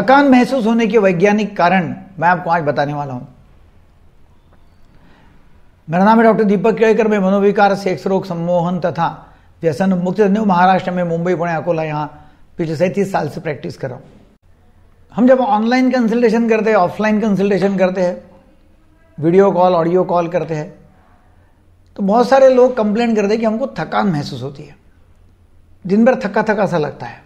थकान महसूस होने के वैज्ञानिक कारण मैं आपको आज बताने वाला हूं मेरा नाम है डॉक्टर दीपक केड़कर मैं मनोविकार सेक्स रोग सम्मोहन तथा व्यसन मुक्त न्यू महाराष्ट्र में मुंबई पुणे अकोला यहाँ पिछले सैंतीस साल से प्रैक्टिस कर रहा हूँ हम जब ऑनलाइन कंसल्टेशन करते हैं ऑफलाइन कंसल्टेशन करते हैं वीडियो कॉल ऑडियो कॉल करते हैं तो बहुत सारे लोग कंप्लेन करते हैं कि हमको थकान महसूस होती है दिन भर थका थका सा लगता है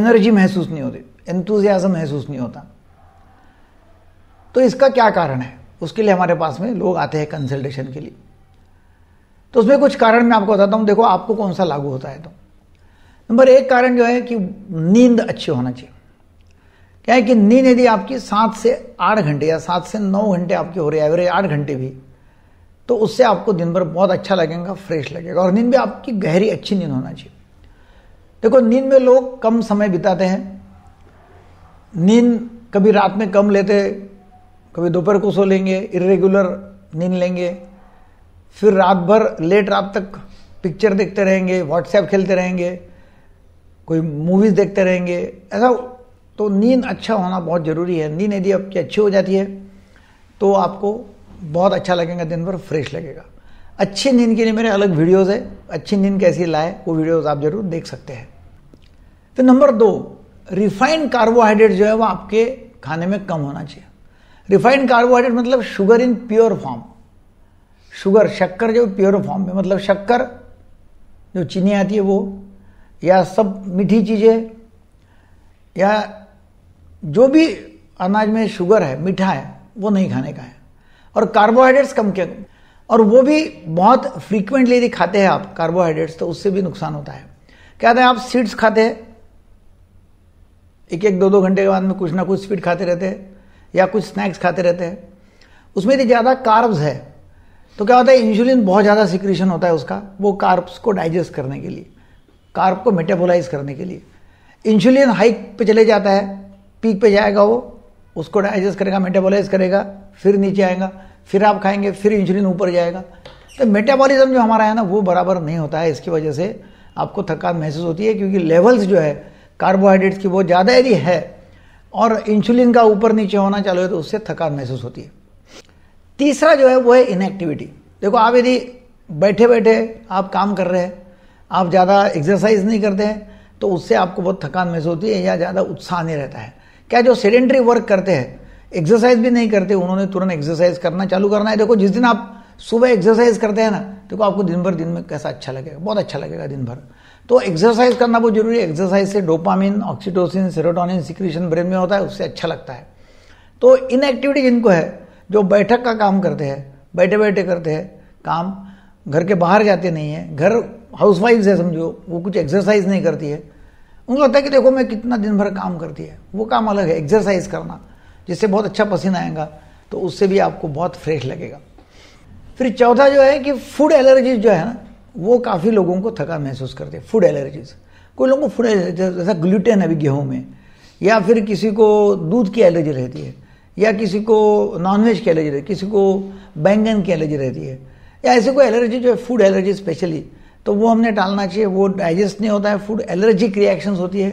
एनर्जी महसूस नहीं होती एंथुजियाज़म महसूस नहीं होता तो इसका क्या कारण है उसके लिए हमारे पास में लोग आते हैं कंसल्टेशन के लिए तो उसमें कुछ कारण मैं आपको बताता हूं देखो आपको कौन सा लागू होता है तो नंबर एक कारण जो है कि नींद अच्छी होना चाहिए क्या है कि नींद यदि आपकी सात से आठ घंटे या सात से नौ घंटे आपकी हो रही है एवरेज आठ घंटे भी तो उससे आपको दिन भर बहुत अच्छा लगेगा फ्रेश लगेगा और नींद भी आपकी गहरी अच्छी नींद होना चाहिए देखो नींद में लोग कम समय बिताते हैं नींद कभी रात में कम लेते कभी दोपहर को सो लेंगे इरेगुलर नींद लेंगे फिर रात भर लेट रात तक पिक्चर देखते रहेंगे व्हाट्सएप खेलते रहेंगे कोई मूवीज़ देखते रहेंगे ऐसा तो नींद अच्छा होना बहुत ज़रूरी है नींद यदि आपकी अच्छी हो जाती है तो आपको बहुत अच्छा लगेगा दिन भर फ्रेश लगेगा अच्छी नींद के लिए मेरे अलग वीडियोज़ है अच्छी नींद कैसी लाए वो वीडियोज़ आप ज़रूर देख सकते हैं फिर तो नंबर दो रिफाइंड कार्बोहाइड्रेट जो है वो आपके खाने में कम होना चाहिए रिफाइंड कार्बोहाइड्रेट मतलब sugar in pure form sugar शक्कर जो प्योर फॉर्म में मतलब शक्कर जो चीनी आती है वो या सब मीठी चीज़ें या जो भी अनाज में शुगर है मीठा है वो नहीं खाने का है और कार्बोहाइड्रेट्स कम क्या और वो भी बहुत फ्रीक्वेंटली यदि खाते हैं आप कार्बोहाइड्रेट्स तो उससे भी नुकसान होता है क्या है आप सीड्स खाते हैं एक एक दो दो घंटे के बाद में कुछ ना कुछ स्वीट खाते रहते हैं या कुछ स्नैक्स खाते रहते हैं उसमें यदि ज़्यादा कार्ब्स है तो क्या होता है इंसुलिन बहुत ज़्यादा सिक्रीशन होता है उसका वो कार्ब्स को डाइजेस्ट करने के लिए कार्ब को मेटाबोलाइज करने के लिए इंसुलिन हाइक पे चले जाता है पीक पे जाएगा वो उसको डाइजेस्ट करेगा मेटाबोलाइज करेगा फिर नीचे आएगा फिर आप खाएंगे फिर इंसुलिन ऊपर जाएगा तो मेटाबॉलिज्म जो हमारा है ना वो बराबर नहीं होता है इसकी वजह से आपको थकान महसूस होती है क्योंकि लेवल्स जो है कार्बोहाइड्रेट्स की बहुत ज़्यादा यदि है और इंसुलिन का ऊपर नीचे होना चालू है तो उससे थकान महसूस होती है तीसरा जो है वो है इनएक्टिविटी देखो आप यदि बैठे बैठे आप काम कर रहे हैं आप ज़्यादा एक्सरसाइज नहीं करते हैं तो उससे आपको बहुत थकान महसूस होती है या ज़्यादा उत्साह नहीं रहता है क्या जो सेडेंट्री वर्क करते हैं एक्सरसाइज भी नहीं करते उन्होंने तुरंत एक्सरसाइज करना चालू करना है देखो जिस दिन आप सुबह एक्सरसाइज करते हैं ना देखो आपको दिन भर दिन में कैसा अच्छा लगेगा बहुत अच्छा लगेगा दिन भर तो एक्सरसाइज करना बहुत जरूरी है एक्सरसाइज से dopamine oxytocin serotonin secretion brain में होता है उससे अच्छा लगता है तो इनएक्टिविटी जिनको है जो बैठक का काम करते हैं बैठे बैठे करते हैं काम घर के बाहर जाते नहीं है घर हाउस है समझो वो कुछ एक्सरसाइज नहीं करती है उनको लगता है कि देखो मैं कितना दिन भर काम करती है वो काम अलग है एक्सरसाइज करना जिससे बहुत अच्छा पसीना आएगा तो उससे भी आपको बहुत फ्रेश लगेगा फिर चौथा जो है कि फूड एलर्जी जो है ना वो काफ़ी लोगों को थका महसूस करते हैं फूड एलर्जीज कोई लोगों को फूड जैसा ग्लूटेन अभी गेहूँ में या फिर किसी को दूध की एलर्जी रहती है या किसी को नॉनवेज की एलर्जी रहती है किसी को बैंगन की एलर्जी रहती है या ऐसे कोई एलर्जी जो है फूड एलर्जी स्पेशली तो वो हमने टालना चाहिए वो डाइजेस्ट नहीं होता है फूड एलर्जिक रिएक्शंस होती है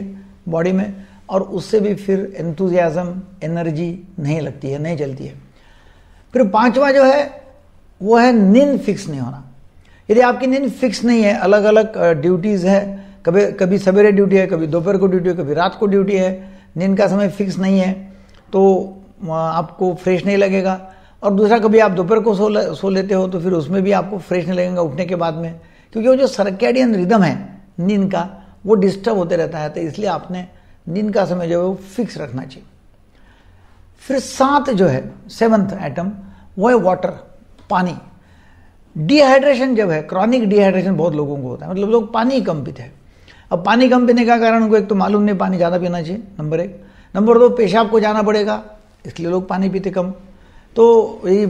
बॉडी में और उससे भी फिर एंथुजियाज़म एनर्जी नहीं लगती है नहीं चलती है फिर पांचवा जो है वो है नींद फिक्स नहीं होना यदि आपकी नींद फिक्स नहीं है अलग अलग ड्यूटीज़ है कभी कभी सवेरे ड्यूटी है कभी दोपहर को ड्यूटी है कभी रात को ड्यूटी है नींद का समय फिक्स नहीं है तो आपको फ्रेश नहीं लगेगा और दूसरा कभी आप दोपहर को सो ले, सो लेते हो तो फिर उसमें भी आपको फ्रेश नहीं लगेगा उठने के बाद में क्योंकि वो जो सर्कैडियन रिदम है नींद का वो डिस्टर्ब होते रहता है तो इसलिए आपने नींद का समय जो है वो फिक्स रखना चाहिए फिर सात जो है सेवन्थ आइटम वो है वाटर पानी डिहाइड्रेशन जब है क्रॉनिक डिहाइड्रेशन बहुत लोगों को होता है मतलब लोग पानी कम पीते हैं अब पानी कम पीने का कारण उनको एक तो मालूम नहीं पानी ज़्यादा पीना चाहिए नंबर एक नंबर दो पेशाब को जाना पड़ेगा इसलिए लोग पानी पीते कम तो ये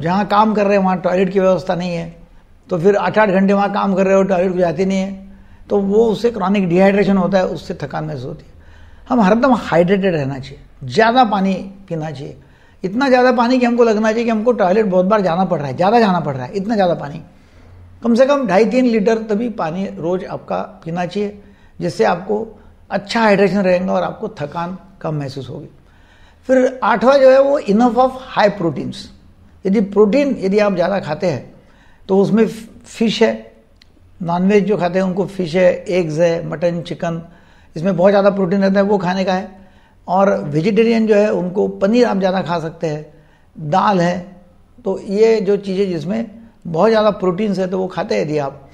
जहाँ काम कर रहे हैं वहाँ टॉयलेट की व्यवस्था नहीं है तो फिर आठ आठ घंटे वहाँ काम कर रहे हो टॉयलेट को जाती नहीं है तो वो उससे क्रॉनिक डिहाइड्रेशन होता है उससे थकान महसूस होती है हम हरदम हाइड्रेटेड रहना चाहिए ज़्यादा पानी पीना चाहिए इतना ज़्यादा पानी कि हमको लगना चाहिए कि हमको टॉयलेट बहुत बार जाना पड़ रहा है ज़्यादा जाना पड़ रहा है इतना ज़्यादा पानी कम से कम ढाई तीन लीटर तभी पानी रोज़ आपका पीना चाहिए जिससे आपको अच्छा हाइड्रेशन रहेगा और आपको थकान कम महसूस होगी फिर आठवां जो है वो इनफ ऑफ हाई प्रोटीन्स यदि प्रोटीन यदि आप ज़्यादा खाते हैं तो उसमें फिश है नॉनवेज जो खाते हैं उनको फिश है एग्स है मटन चिकन इसमें बहुत ज़्यादा प्रोटीन रहता है वो खाने का है और वेजिटेरियन जो है उनको पनीर आप ज़्यादा खा सकते हैं दाल है तो ये जो चीज़ें जिसमें बहुत ज़्यादा प्रोटीन्स है तो वो खाते हैं यदि आप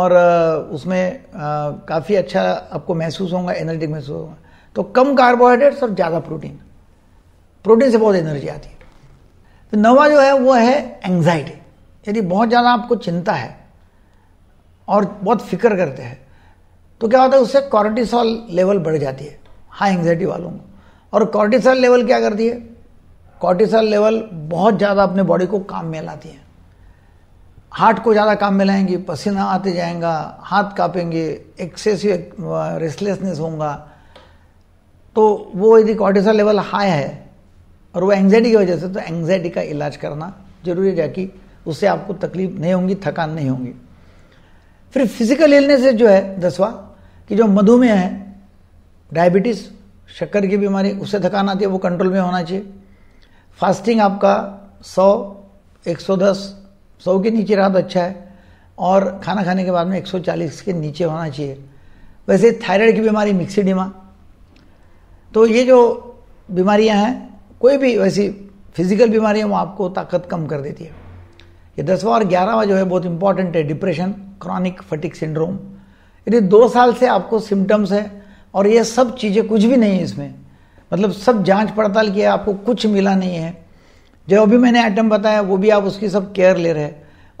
और उसमें काफ़ी अच्छा आपको महसूस होगा एनर्जेटिक महसूस होगा तो कम कार्बोहाइड्रेट्स और ज़्यादा प्रोटीन प्रोटीन से बहुत एनर्जी आती है तो नवा जो है वो है एंग्जाइटी यदि बहुत ज़्यादा आपको चिंता है और बहुत फिक्र करते हैं तो क्या होता है उससे कॉर्टिसॉल लेवल बढ़ जाती है हाई एंग्जाइटी वालों को और कॉर्टिसल लेवल क्या करती है कॉर्टिसल लेवल बहुत ज़्यादा अपने बॉडी को काम में लाती है हार्ट को ज़्यादा काम में लाएंगी पसीना आते जाएंगा हाथ काँपेंगे एक्सेसिव रेस्टलेसनेस होगा तो वो यदि कॉर्टिसल लेवल हाई है और वो एंग्जाइटी की वजह से तो एंग्जाइटी का इलाज करना जरूरी है जाकि उससे आपको तकलीफ नहीं होंगी थकान नहीं होंगी फिर फिजिकल इलनेस जो है दसवा कि जो मधुमेह है डायबिटीज़ शक्कर की बीमारी उसे थकान आती है वो कंट्रोल में होना चाहिए फास्टिंग आपका 100 110 100 के नीचे रहा तो अच्छा है और खाना खाने के बाद में 140 के नीचे होना चाहिए वैसे थायराइड की बीमारी मिक्सीडिमा तो ये जो बीमारियां हैं कोई भी वैसी फिजिकल बीमारियां वो आपको ताकत कम कर देती है ये दसवा और ग्यारहवा जो है बहुत इंपॉर्टेंट है डिप्रेशन क्रॉनिक फटिक सिंड्रोम यदि दो साल से आपको सिम्टम्स है और ये सब चीज़ें कुछ भी नहीं है इसमें मतलब सब जांच पड़ताल किया आपको कुछ मिला नहीं है जो अभी मैंने आइटम बताया वो भी आप उसकी सब केयर ले रहे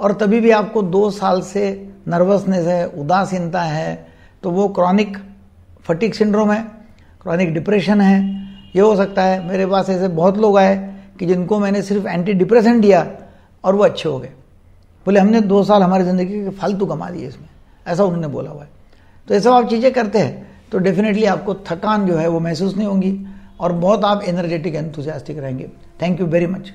और तभी भी आपको दो साल से नर्वसनेस है उदासीनता है तो वो क्रॉनिक फटिक सिंड्रोम है क्रॉनिक डिप्रेशन है ये हो सकता है मेरे पास ऐसे बहुत लोग आए कि जिनको मैंने सिर्फ एंटी डिप्रेशन दिया और वो अच्छे हो गए बोले हमने दो साल हमारी ज़िंदगी के फालतू कमा दिए इसमें ऐसा उन्होंने बोला हुआ है तो ये सब आप चीज़ें करते हैं तो डेफिनेटली आपको थकान जो है वो महसूस नहीं होगी और बहुत आप एनर्जेटिक एंथुजियास्टिक रहेंगे थैंक यू वेरी मच